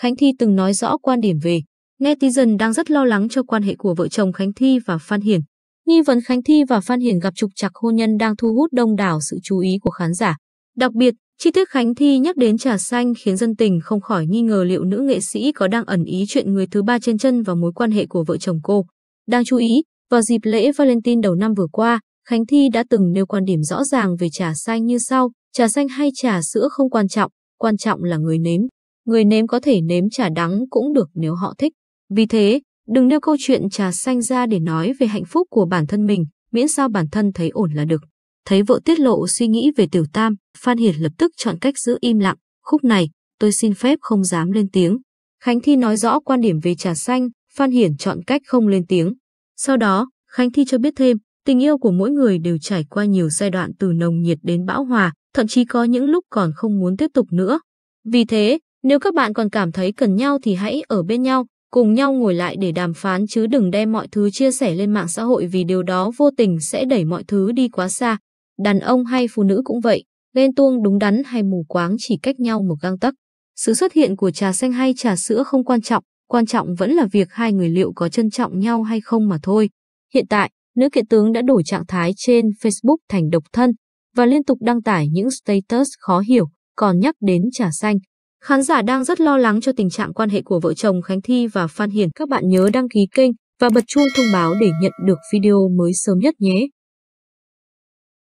Khánh Thi từng nói rõ quan điểm về. Netizen đang rất lo lắng cho quan hệ của vợ chồng Khánh Thi và Phan Hiển. Nghi vấn Khánh Thi và Phan Hiển gặp trục trặc hôn nhân đang thu hút đông đảo sự chú ý của khán giả. Đặc biệt, chi tiết Khánh Thi nhắc đến trà xanh khiến dân tình không khỏi nghi ngờ liệu nữ nghệ sĩ có đang ẩn ý chuyện người thứ ba trên chân và mối quan hệ của vợ chồng cô. Đang chú ý, vào dịp lễ Valentine đầu năm vừa qua, Khánh Thi đã từng nêu quan điểm rõ ràng về trà xanh như sau, trà xanh hay trà sữa không quan trọng, quan trọng là người nếm người nếm có thể nếm trà đắng cũng được nếu họ thích. Vì thế, đừng nêu câu chuyện trà xanh ra để nói về hạnh phúc của bản thân mình, miễn sao bản thân thấy ổn là được. Thấy vợ tiết lộ suy nghĩ về tiểu tam, Phan Hiệt lập tức chọn cách giữ im lặng. Khúc này, tôi xin phép không dám lên tiếng. Khánh Thi nói rõ quan điểm về trà xanh, Phan Hiển chọn cách không lên tiếng. Sau đó, Khánh Thi cho biết thêm, tình yêu của mỗi người đều trải qua nhiều giai đoạn từ nồng nhiệt đến bão hòa, thậm chí có những lúc còn không muốn tiếp tục nữa. Vì thế, nếu các bạn còn cảm thấy cần nhau thì hãy ở bên nhau, cùng nhau ngồi lại để đàm phán chứ đừng đem mọi thứ chia sẻ lên mạng xã hội vì điều đó vô tình sẽ đẩy mọi thứ đi quá xa. Đàn ông hay phụ nữ cũng vậy, ghen tuông đúng đắn hay mù quáng chỉ cách nhau một găng tấc. Sự xuất hiện của trà xanh hay trà sữa không quan trọng, quan trọng vẫn là việc hai người liệu có trân trọng nhau hay không mà thôi. Hiện tại, nữ kiện tướng đã đổi trạng thái trên Facebook thành độc thân và liên tục đăng tải những status khó hiểu, còn nhắc đến trà xanh. Khán giả đang rất lo lắng cho tình trạng quan hệ của vợ chồng Khánh Thi và Phan Hiền. Các bạn nhớ đăng ký kênh và bật chuông thông báo để nhận được video mới sớm nhất nhé.